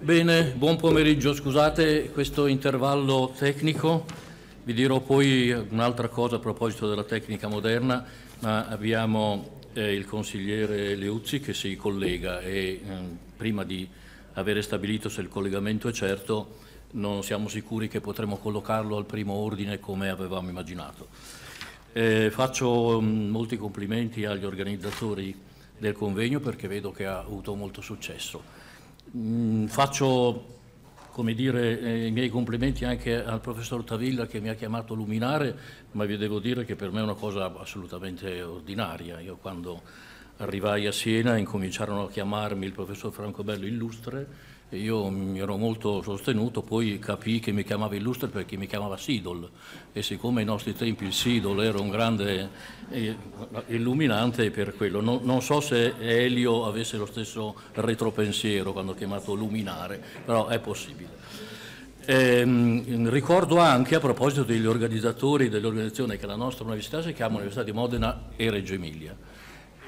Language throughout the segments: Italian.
Bene, buon pomeriggio, scusate questo intervallo tecnico, vi dirò poi un'altra cosa a proposito della tecnica moderna, ma abbiamo eh, il consigliere Leuzzi che si collega e eh, prima di avere stabilito se il collegamento è certo non siamo sicuri che potremo collocarlo al primo ordine come avevamo immaginato. Eh, faccio mh, mm, molti complimenti agli organizzatori del convegno perché vedo che ha avuto molto successo Mm, faccio come dire, eh, i miei complimenti anche al professor Tavilla che mi ha chiamato luminare, ma vi devo dire che per me è una cosa assolutamente ordinaria. Io quando arrivai a Siena incominciarono a chiamarmi il professor Franco Bello illustre io mi ero molto sostenuto, poi capì che mi chiamava Illustre perché mi chiamava Sidol e siccome ai nostri tempi il Sidol era un grande eh, illuminante per quello, non, non, so se Elio avesse lo stesso retropensiero quando chiamato Luminare, però è possibile. Ehm, ricordo anche a proposito degli organizzatori dell'organizzazione che la nostra università si chiama Università di Modena e Reggio Emilia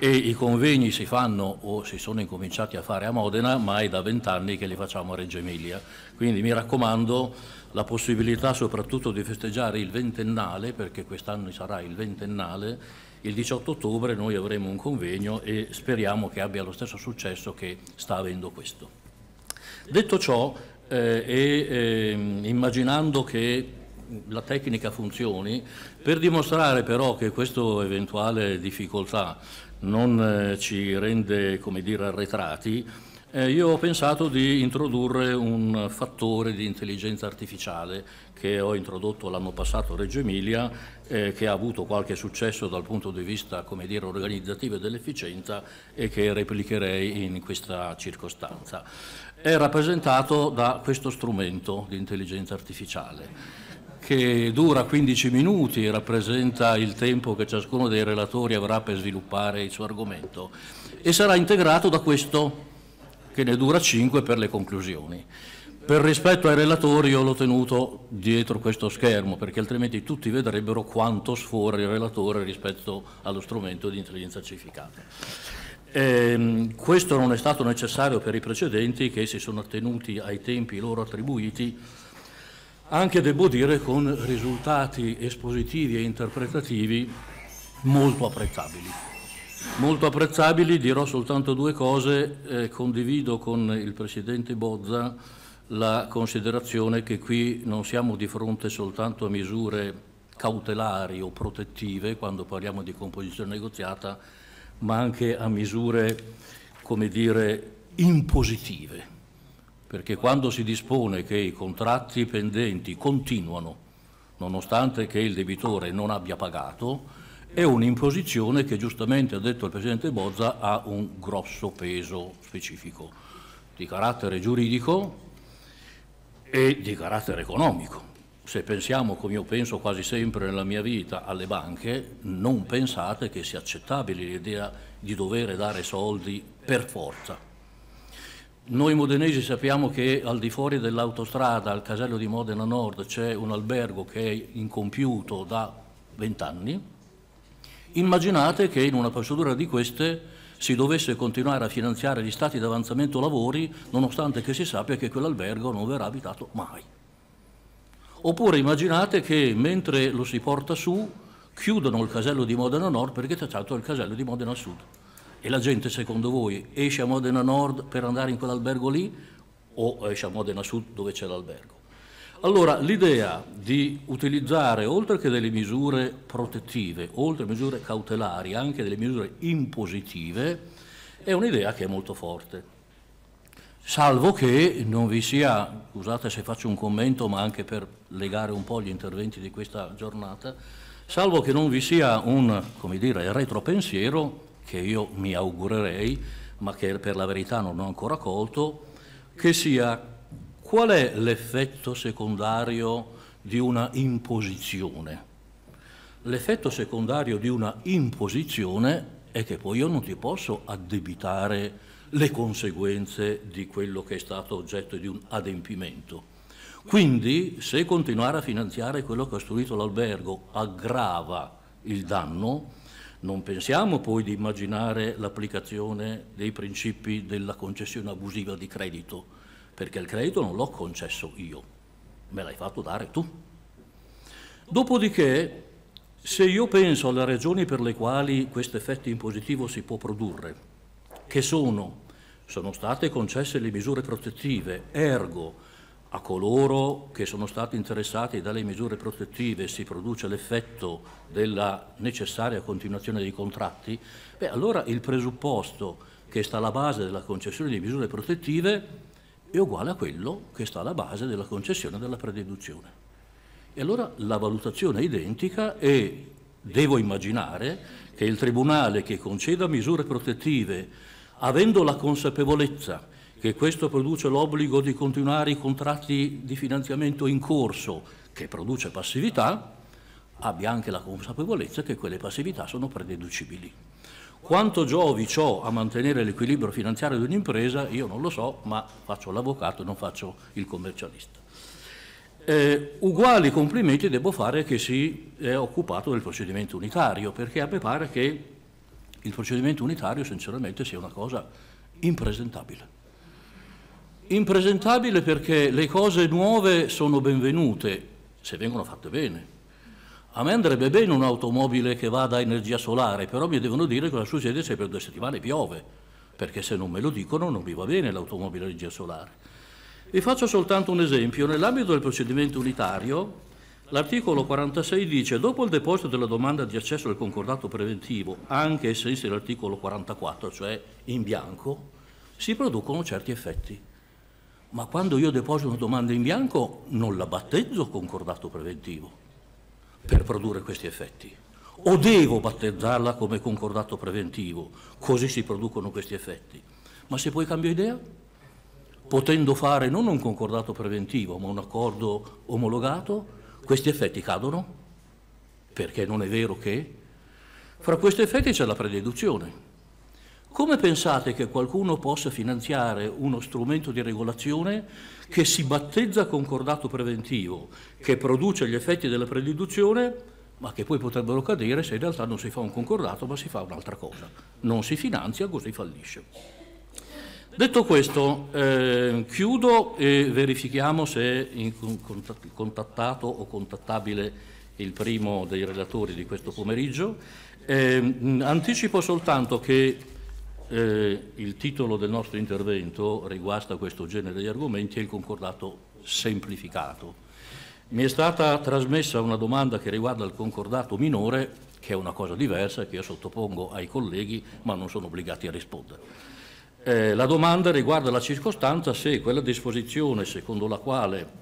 e i convegni si fanno o si sono incominciati a fare a Modena, ma è da vent'anni che li facciamo a Reggio Emilia. Quindi mi raccomando la possibilità soprattutto di festeggiare il ventennale, perché quest'anno sarà il ventennale, il 18 ottobre noi avremo un convegno e speriamo che abbia lo stesso successo che sta avendo questo. Detto ciò, eh, eh, immaginando che la tecnica funzioni, per dimostrare però che questa eventuale difficoltà non eh, ci rende come dire, arretrati, eh, io ho pensato di introdurre un fattore di intelligenza artificiale che ho introdotto l'anno passato a Reggio Emilia, eh, che ha avuto qualche successo dal punto di vista dire, organizzativo e dell'efficienza e che replicherei in questa circostanza. È rappresentato da questo strumento di intelligenza artificiale che dura 15 minuti e rappresenta il tempo che ciascuno dei relatori avrà per sviluppare il suo argomento e sarà integrato da questo che ne dura 5 per le conclusioni. Per rispetto ai relatori io l'ho tenuto dietro questo schermo perché altrimenti tutti vedrebbero quanto sfora il relatore rispetto allo strumento di intelligenza civificata. Eh, questo non è stato necessario per i precedenti che si sono attenuti ai tempi loro attribuiti anche devo dire con risultati espositivi e interpretativi molto apprezzabili. Molto apprezzabili, dirò soltanto due cose, eh, condivido con il Presidente Bozza la considerazione che qui non siamo di fronte soltanto a misure cautelari o protettive quando parliamo di composizione negoziata, ma anche a misure, come dire, impositive perché quando si dispone che i contratti pendenti continuano, nonostante che il debitore non abbia pagato, è un'imposizione che giustamente ha detto il Presidente Bozza ha un grosso peso specifico di carattere giuridico e di carattere economico. Se pensiamo, come io penso quasi sempre nella mia vita, alle banche, non pensate che sia accettabile l'idea di dover dare soldi per forza noi modenesi sappiamo che al di fuori dell'autostrada, al casello di Modena Nord, c'è un albergo che è incompiuto da 20 anni. Immaginate che in una procedura di queste si dovesse continuare a finanziare gli stati d'avanzamento lavori nonostante che si sappia che quell'albergo non verrà abitato mai. Oppure immaginate che mentre lo si porta su chiudono il casello di Modena Nord perché è tracciato il casello di Modena Sud. E la gente, secondo voi, esce a Modena Nord per andare in quell'albergo lì o esce a Modena Sud dove c'è l'albergo? Allora, l'idea di utilizzare, oltre che delle misure protettive, oltre misure cautelari, anche delle misure impositive, è un'idea che è molto forte. Salvo che non vi sia, scusate se faccio un commento, ma anche per legare un po' gli interventi di questa giornata, salvo che non vi sia un, come dire, retropensiero che io mi augurerei, ma che per la verità non ho ancora colto, che sia qual è l'effetto secondario di una imposizione. L'effetto secondario di una imposizione è che poi io non ti posso addebitare le conseguenze di quello che è stato oggetto di un adempimento. Quindi se continuare a finanziare quello che ha costruito l'albergo aggrava il danno, non pensiamo poi di immaginare l'applicazione dei principi della concessione abusiva di credito, perché il credito non l'ho concesso io, me l'hai fatto dare tu. Dopodiché, se io penso alle ragioni per le quali questo effetto impositivo si può produrre, che sono, sono state concesse le misure protettive, ergo a coloro che sono stati interessati dalle misure protettive si produce l'effetto della necessaria continuazione dei contratti, beh, allora il presupposto che sta alla base della concessione di misure protettive è uguale a quello che sta alla base della concessione della prededuzione. E allora la valutazione è identica e devo immaginare che il Tribunale che conceda misure protettive, avendo la consapevolezza che questo produce l'obbligo di continuare i contratti di finanziamento in corso, che produce passività, abbia anche la consapevolezza che quelle passività sono prededucibili. Quanto giovi ciò a mantenere l'equilibrio finanziario di un'impresa, io non lo so, ma faccio l'avvocato e non faccio il commercialista. Eh, uguali complimenti devo fare che si è occupato del procedimento unitario, perché a me pare che il procedimento unitario sinceramente sia una cosa impresentabile. Impresentabile perché le cose nuove sono benvenute, se vengono fatte bene. A me andrebbe bene un'automobile che vada a energia solare, però mi devono dire cosa succede se per due settimane piove, perché se non me lo dicono non mi va bene l'automobile a energia solare. Vi faccio soltanto un esempio. Nell'ambito del procedimento unitario, l'articolo 46 dice dopo il deposito della domanda di accesso al concordato preventivo, anche ai sensi dell'articolo 44, cioè in bianco, si producono certi effetti ma quando io deposito una domanda in bianco non la battezzo concordato preventivo per produrre questi effetti. O devo battezzarla come concordato preventivo, così si producono questi effetti. Ma se poi cambio idea, potendo fare non un concordato preventivo, ma un accordo omologato, questi effetti cadono, perché non è vero che... Fra questi effetti c'è la prededuzione come pensate che qualcuno possa finanziare uno strumento di regolazione che si battezza concordato preventivo, che produce gli effetti della prediduzione, ma che poi potrebbero cadere se in realtà non si fa un concordato ma si fa un'altra cosa. Non si finanzia, così fallisce. Detto questo, eh, chiudo e verifichiamo se è contattato o contattabile il primo dei relatori di questo pomeriggio. Eh, anticipo soltanto che eh, il titolo del nostro intervento riguarda questo genere di argomenti è il concordato semplificato. Mi è stata trasmessa una domanda che riguarda il concordato minore, che è una cosa diversa, che io sottopongo ai colleghi, ma non sono obbligati a rispondere. Eh, la domanda riguarda la circostanza se quella disposizione secondo la quale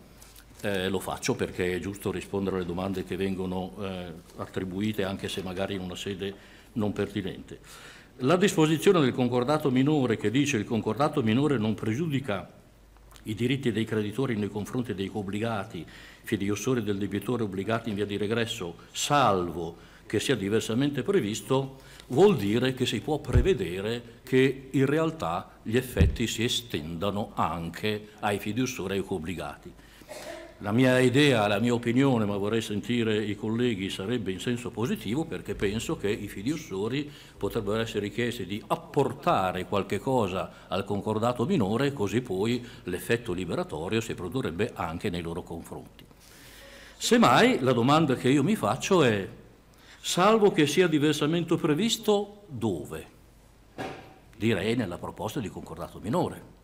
eh, lo faccio perché è giusto rispondere alle domande che vengono eh, attribuite anche se magari in una sede non pertinente la disposizione del concordato minore che dice che il concordato minore non pregiudica i diritti dei creditori nei confronti dei obbligati, fideiussori del debitore obbligati in via di regresso, salvo che sia diversamente previsto, vuol dire che si può prevedere che in realtà gli effetti si estendano anche ai fideiussori e ai obbligati. La mia idea, la mia opinione, ma vorrei sentire i colleghi, sarebbe in senso positivo perché penso che i fidussori potrebbero essere richiesti di apportare qualche cosa al concordato minore così poi l'effetto liberatorio si produrrebbe anche nei loro confronti. Semmai la domanda che io mi faccio è salvo che sia diversamente previsto dove? Direi nella proposta di concordato minore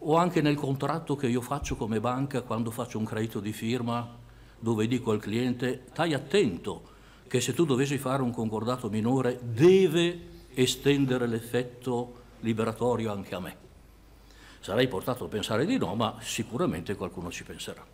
o anche nel contratto che io faccio come banca quando faccio un credito di firma dove dico al cliente stai attento che se tu dovessi fare un concordato minore deve estendere l'effetto liberatorio anche a me. Sarei portato a pensare di no, ma sicuramente qualcuno ci penserà.